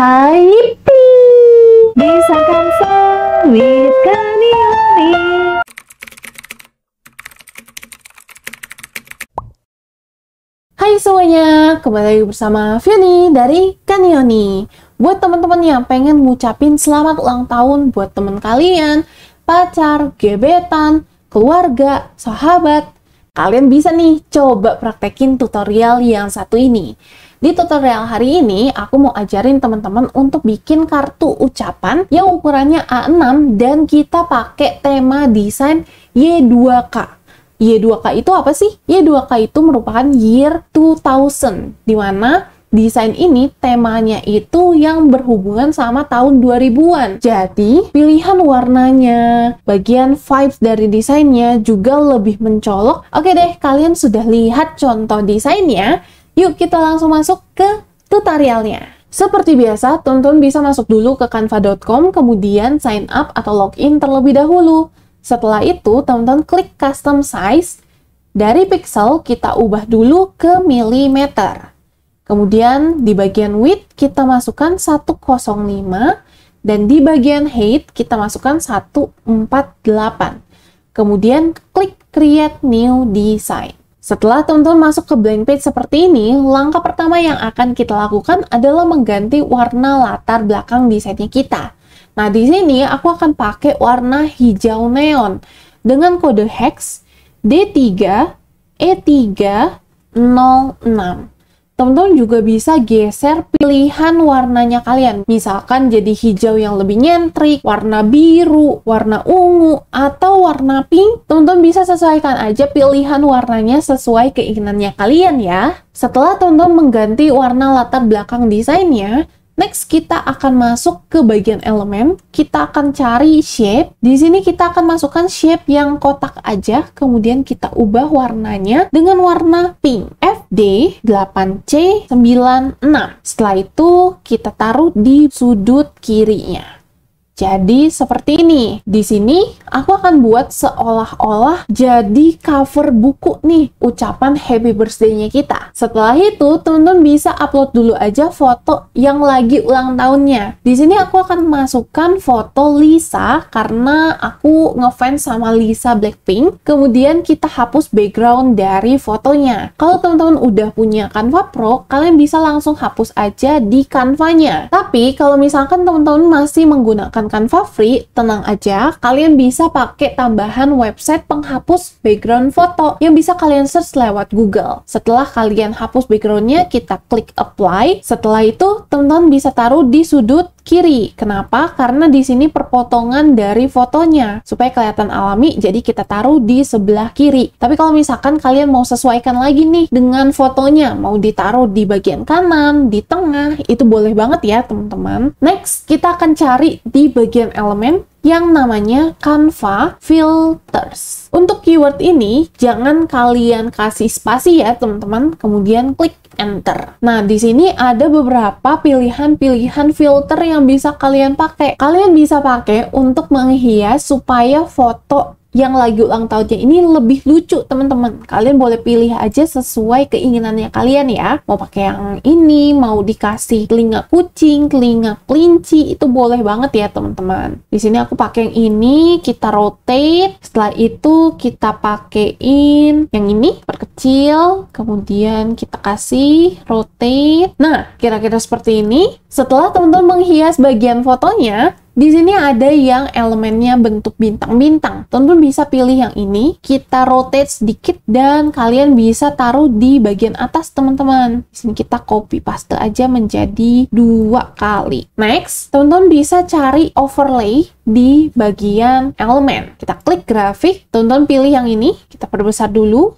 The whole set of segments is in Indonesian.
Hai Hai semuanya, kembali lagi bersama Fioni dari Kanioni Buat teman-teman yang pengen ngucapin selamat ulang tahun buat teman kalian Pacar, gebetan, keluarga, sahabat Kalian bisa nih coba praktekin tutorial yang satu ini di tutorial hari ini, aku mau ajarin teman-teman untuk bikin kartu ucapan yang ukurannya A6 dan kita pakai tema desain Y2K. Y2K itu apa sih? Y2K itu merupakan year 2000, di mana desain ini temanya itu yang berhubungan sama tahun 2000-an. Jadi, pilihan warnanya, bagian vibes dari desainnya juga lebih mencolok. Oke deh, kalian sudah lihat contoh desainnya. Yuk kita langsung masuk ke tutorialnya. Seperti biasa, tonton bisa masuk dulu ke canva.com, kemudian sign up atau login terlebih dahulu. Setelah itu, teman-teman klik custom size. Dari pixel, kita ubah dulu ke milimeter. Kemudian di bagian width, kita masukkan 105. Dan di bagian height, kita masukkan 148. Kemudian klik create new design. Setelah teman-teman masuk ke blank page seperti ini, langkah pertama yang akan kita lakukan adalah mengganti warna latar belakang desainnya kita. Nah, di sini aku akan pakai warna hijau neon dengan kode hex D3 E306 teman-teman juga bisa geser pilihan warnanya kalian. Misalkan jadi hijau yang lebih nyentrik, warna biru, warna ungu, atau warna pink. Teman-teman bisa sesuaikan aja pilihan warnanya sesuai keinginannya kalian ya. Setelah teman-teman mengganti warna latar belakang desainnya, Next, kita akan masuk ke bagian elemen. Kita akan cari shape. Di sini kita akan masukkan shape yang kotak aja, kemudian kita ubah warnanya dengan warna pink. FD 8C 96. Setelah itu, kita taruh di sudut kirinya. Jadi seperti ini. Di sini aku akan buat seolah-olah jadi cover buku nih ucapan happy birthday-nya kita. Setelah itu, teman-teman bisa upload dulu aja foto yang lagi ulang tahunnya. Di sini aku akan masukkan foto Lisa karena aku ngefans sama Lisa Blackpink. Kemudian kita hapus background dari fotonya. Kalau teman-teman udah punya Canva Pro, kalian bisa langsung hapus aja di Canva-nya. Tapi kalau misalkan teman-teman masih menggunakan Canva Free, tenang aja, kalian bisa bisa pakai tambahan website penghapus background foto yang bisa kalian search lewat Google. Setelah kalian hapus backgroundnya, kita klik apply. Setelah itu, teman-teman bisa taruh di sudut kiri. Kenapa? Karena di sini perpotongan dari fotonya supaya kelihatan alami jadi kita taruh di sebelah kiri. Tapi kalau misalkan kalian mau sesuaikan lagi nih dengan fotonya, mau ditaruh di bagian kanan, di tengah, itu boleh banget ya teman-teman. Next, kita akan cari di bagian elemen yang namanya Canva Filters. Untuk keyword ini, jangan kalian kasih spasi ya teman-teman, kemudian klik Enter. Nah, di sini ada beberapa pilihan-pilihan filter yang bisa kalian pakai. Kalian bisa pakai untuk menghias supaya foto yang lagi ulang tahunnya ini lebih lucu teman-teman kalian boleh pilih aja sesuai keinginannya kalian ya mau pakai yang ini mau dikasih telinga kucing telinga kelinci itu boleh banget ya teman-teman di sini aku pakai yang ini kita rotate setelah itu kita pakein yang ini perkecil kemudian kita kasih rotate nah kira-kira seperti ini setelah teman-teman menghias bagian fotonya di sini ada yang elemennya bentuk bintang-bintang. Teman-teman bisa pilih yang ini, kita rotate sedikit dan kalian bisa taruh di bagian atas teman-teman. Di sini kita copy paste aja menjadi dua kali. Next, teman-teman bisa cari overlay di bagian elemen. Kita klik grafik, teman-teman pilih yang ini, kita perbesar dulu,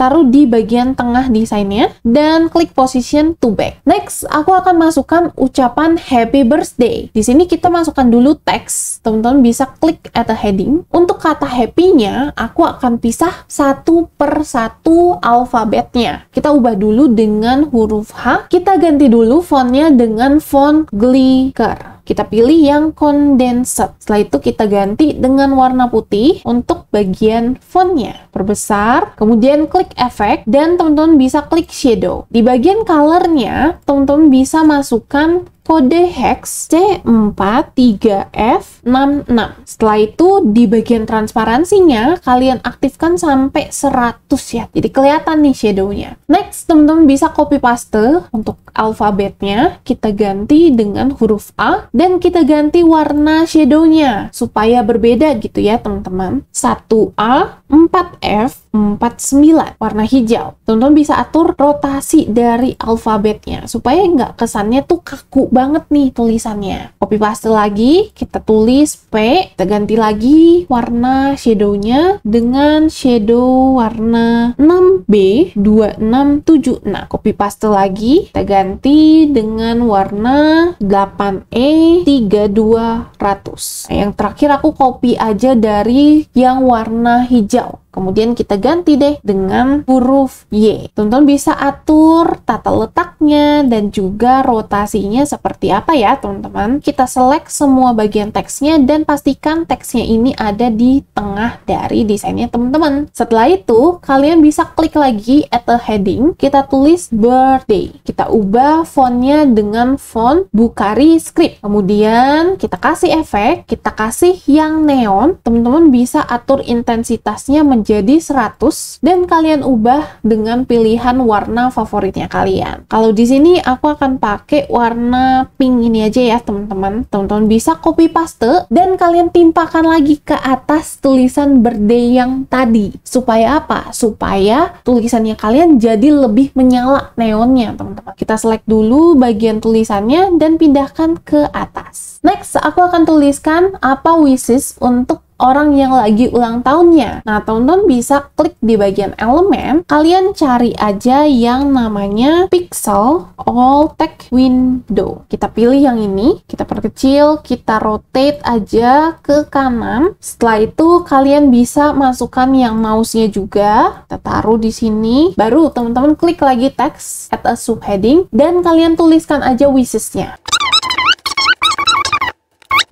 taruh di bagian tengah desainnya, dan klik position to back. Next, aku akan masukkan ucapan happy birthday. Di sini kita masukkan dulu teks, teman-teman bisa klik at the heading. Untuk kata happy-nya, aku akan pisah satu per satu alfabetnya. Kita ubah dulu dengan huruf H, kita ganti dulu fontnya dengan font Glicker. Kita pilih yang condensed. Setelah itu kita ganti dengan warna putih untuk bagian fontnya. Perbesar, kemudian klik efek, dan teman-teman bisa klik shadow. Di bagian colornya, teman-teman bisa masukkan kode hex C43F66. Setelah itu di bagian transparansinya kalian aktifkan sampai 100 ya. Jadi kelihatan nih shadownya. Next, teman-teman bisa copy paste untuk alfabetnya. Kita ganti dengan huruf A dan kita ganti warna shadownya supaya berbeda gitu ya teman-teman. 1A, 4F, 49 warna hijau. Teman-teman bisa atur rotasi dari alfabetnya supaya nggak kesannya tuh kaku banget nih tulisannya. Copy paste lagi, kita tulis P, kita ganti lagi warna shadownya dengan shadow warna 6B267. Nah, copy paste lagi, kita ganti dengan warna 8 e 3200. Nah, yang terakhir aku copy aja dari yang warna hijau. Kemudian kita ganti deh dengan huruf Y. Tonton bisa atur tata letaknya dan juga rotasinya seperti apa ya teman-teman. Kita select semua bagian teksnya dan pastikan teksnya ini ada di tengah dari desainnya teman-teman. Setelah itu, kalian bisa klik lagi at the heading. Kita tulis birthday. Kita ubah fontnya dengan font Bukari Script. Kemudian kita kasih efek, kita kasih yang neon. Teman-teman bisa atur intensitasnya jadi 100 dan kalian ubah dengan pilihan warna favoritnya kalian. Kalau di sini aku akan pakai warna pink ini aja ya teman-teman. Teman-teman bisa copy paste dan kalian timpakan lagi ke atas tulisan birthday yang tadi. Supaya apa? Supaya tulisannya kalian jadi lebih menyala neonnya teman-teman. Kita select dulu bagian tulisannya dan pindahkan ke atas. Next, aku akan tuliskan apa wishes untuk orang yang lagi ulang tahunnya. Nah, teman-teman bisa klik di bagian elemen, kalian cari aja yang namanya pixel all text window. Kita pilih yang ini, kita perkecil, kita rotate aja ke kanan. Setelah itu kalian bisa masukkan yang mouse-nya juga. Kita taruh di sini. Baru teman-teman klik lagi text at a subheading dan kalian tuliskan aja wishes-nya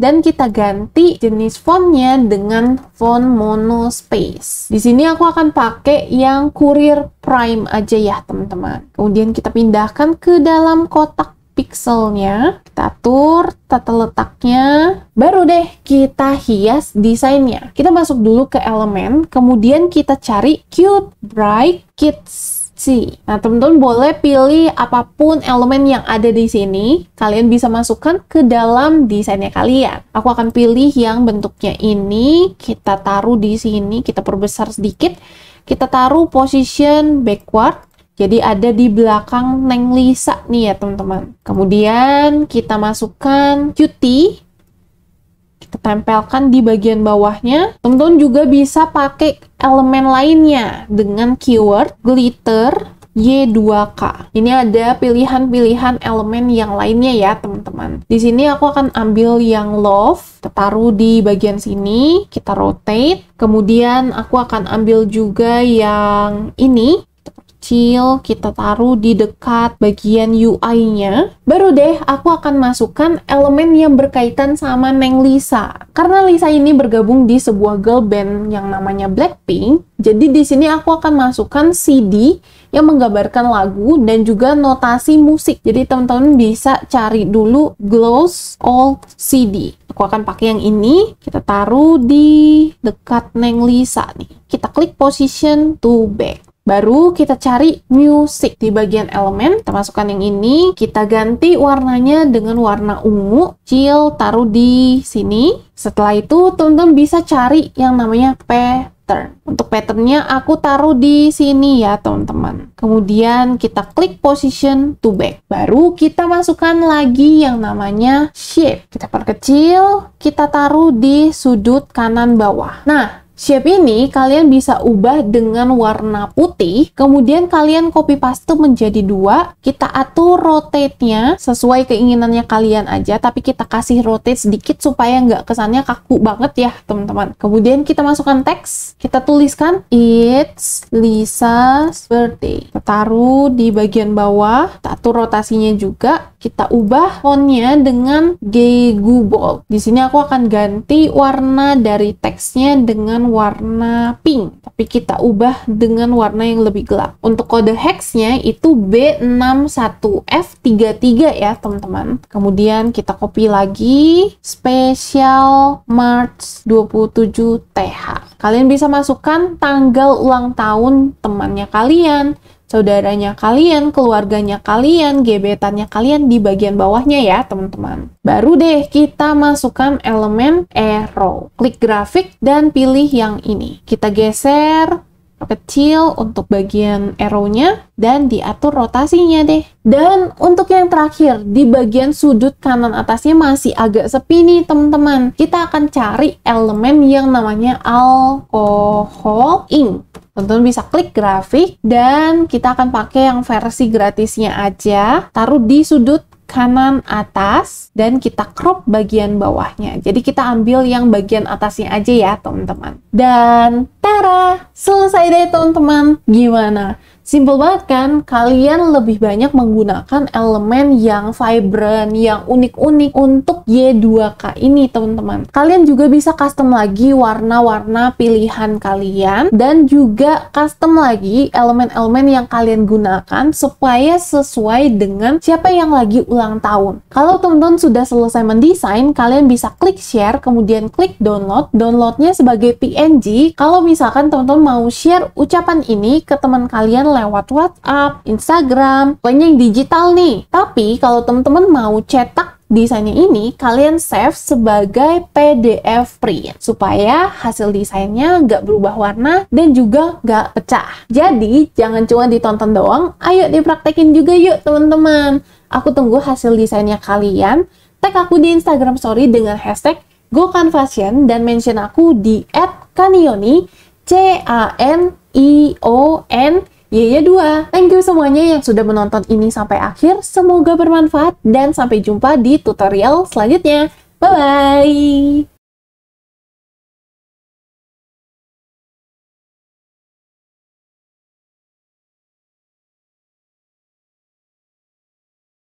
dan kita ganti jenis fontnya dengan font monospace. Di sini aku akan pakai yang Courier Prime aja ya teman-teman. Kemudian kita pindahkan ke dalam kotak pixelnya, kita atur tata letaknya, baru deh kita hias desainnya. Kita masuk dulu ke elemen, kemudian kita cari cute bright kids C. Nah, teman-teman boleh pilih apapun elemen yang ada di sini. Kalian bisa masukkan ke dalam desainnya kalian. Aku akan pilih yang bentuknya ini. Kita taruh di sini, kita perbesar sedikit. Kita taruh position backward. Jadi ada di belakang Neng Lisa nih ya teman-teman. Kemudian kita masukkan cutie kita tempelkan di bagian bawahnya. Teman-teman juga bisa pakai elemen lainnya dengan keyword glitter Y2K. Ini ada pilihan-pilihan elemen yang lainnya ya, teman-teman. Di sini aku akan ambil yang love, kita taruh di bagian sini, kita rotate. Kemudian aku akan ambil juga yang ini, kecil kita taruh di dekat bagian UI-nya baru deh aku akan masukkan elemen yang berkaitan sama Neng Lisa karena Lisa ini bergabung di sebuah girl band yang namanya Blackpink jadi di sini aku akan masukkan CD yang menggambarkan lagu dan juga notasi musik jadi teman-teman bisa cari dulu Gloss All CD aku akan pakai yang ini kita taruh di dekat Neng Lisa nih kita klik position to back Baru kita cari music. Di bagian elemen, kita masukkan yang ini. Kita ganti warnanya dengan warna ungu. Chill, taruh di sini. Setelah itu, teman-teman bisa cari yang namanya pattern. Untuk patternnya, aku taruh di sini ya, teman-teman. Kemudian kita klik position to back. Baru kita masukkan lagi yang namanya shape. Kita perkecil, kita taruh di sudut kanan bawah. Nah, Shape ini kalian bisa ubah dengan warna putih, kemudian kalian copy paste menjadi dua, kita atur rotate-nya sesuai keinginannya kalian aja, tapi kita kasih rotate sedikit supaya nggak kesannya kaku banget ya teman-teman. Kemudian kita masukkan teks, kita tuliskan It's Lisa's birthday. Kita taruh di bagian bawah, kita atur rotasinya juga, kita ubah fontnya dengan Gegu Bold. Di sini aku akan ganti warna dari teksnya dengan warna pink, tapi kita ubah dengan warna yang lebih gelap. Untuk kode hexnya itu B61F33 ya teman-teman. Kemudian kita copy lagi Special March 27TH. Kalian bisa masukkan tanggal ulang tahun temannya kalian, saudaranya kalian, keluarganya kalian, gebetannya kalian di bagian bawahnya ya teman-teman. Baru deh kita masukkan elemen arrow. Klik grafik dan pilih yang ini. Kita geser kecil untuk bagian arrow-nya dan diatur rotasinya deh. Dan untuk yang terakhir, di bagian sudut kanan atasnya masih agak sepi nih teman-teman. Kita akan cari elemen yang namanya alkohol ink. Teman-teman bisa klik grafik dan kita akan pakai yang versi gratisnya aja. Taruh di sudut kanan atas dan kita crop bagian bawahnya. Jadi kita ambil yang bagian atasnya aja ya teman-teman. Dan tara, selesai deh teman-teman. Gimana? Simple banget kan? Kalian lebih banyak menggunakan elemen yang vibrant, yang unik-unik untuk Y2K ini, teman-teman. Kalian juga bisa custom lagi warna-warna pilihan kalian dan juga custom lagi elemen-elemen yang kalian gunakan supaya sesuai dengan siapa yang lagi ulang tahun. Kalau teman-teman sudah selesai mendesain, kalian bisa klik share, kemudian klik download. Downloadnya sebagai PNG. Kalau misalkan teman-teman mau share ucapan ini ke teman kalian lewat WhatsApp, Instagram, pokoknya yang digital nih. Tapi kalau teman-teman mau cetak desainnya ini kalian save sebagai PDF print supaya hasil desainnya nggak berubah warna dan juga nggak pecah. Jadi jangan cuma ditonton doang, ayo dipraktekin juga yuk teman-teman. Aku tunggu hasil desainnya kalian. Tag aku di Instagram Sorry dengan hashtag GoCanvasian dan mention aku di @kanioni c a n i o n Y-nya 2. Thank you semuanya yang sudah menonton ini sampai akhir. Semoga bermanfaat dan sampai jumpa di tutorial selanjutnya. Bye-bye!